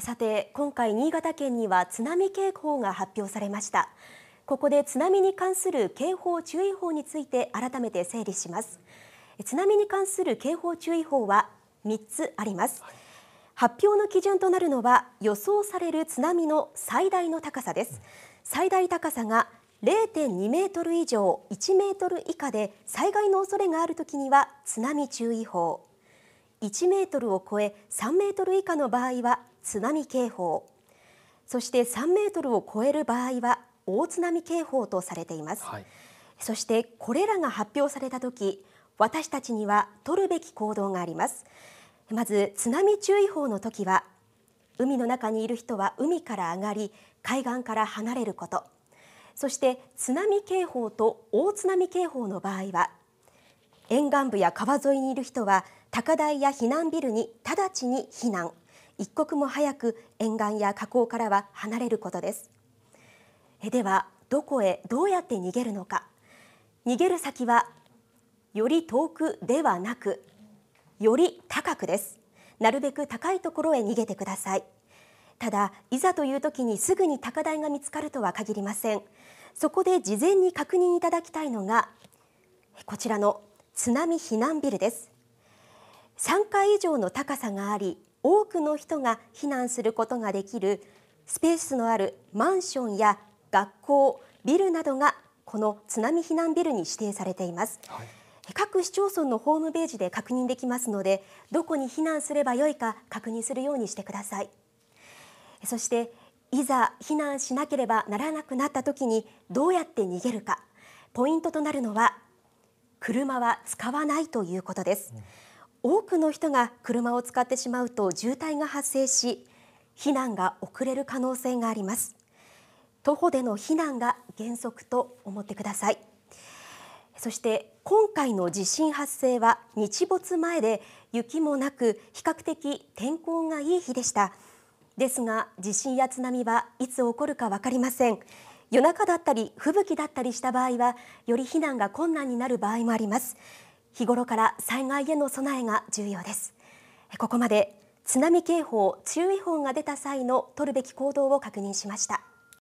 さて今回新潟県には津波警報が発表されましたここで津波に関する警報注意報について改めて整理します津波に関する警報注意報は3つあります、発表の基準となるのは予想される津波の最大の高さです、最大高さが0.2メートル以上1メートル以下で災害の恐れがあるときには津波注意報1メートルを超え3メートル以下の場合は津波警報そして3メートルを超える場合は大津波警報とされています、はい、そしてこれらが発表された時私たちには取るべき行動がありますまず津波注意報の時は海の中にいる人は海から上がり海岸から離れることそして津波警報と大津波警報の場合は沿岸部や川沿いにいる人は高台や避難ビルに直ちに避難一刻も早く沿岸や河口からは離れることですえではどこへどうやって逃げるのか逃げる先はより遠くではなくより高くですなるべく高いところへ逃げてくださいただいざという時にすぐに高台が見つかるとは限りませんそこで事前に確認いただきたいのがこちらの津波避難ビルです3階以上の高さがあり多くの人が避難することができるスペースのあるマンションや学校、ビルなどがこの津波避難ビルに指定されています。はい、各市町村のホームページで確認できますので、どこに避難すればよいか確認するようにしてください。そしていざ避難しなければならなくなった時にどうやって逃げるか、ポイントとなるのは車は使わないということです。うん多くの人が車を使ってしまうと渋滞が発生し避難が遅れる可能性があります徒歩での避難が原則と思ってくださいそして今回の地震発生は日没前で雪もなく比較的天候がいい日でしたですが地震や津波はいつ起こるか分かりません夜中だったり吹雪だったりした場合はより避難が困難になる場合もあります日頃から災害への備えが重要ですここまで津波警報注意報が出た際の取るべき行動を確認しました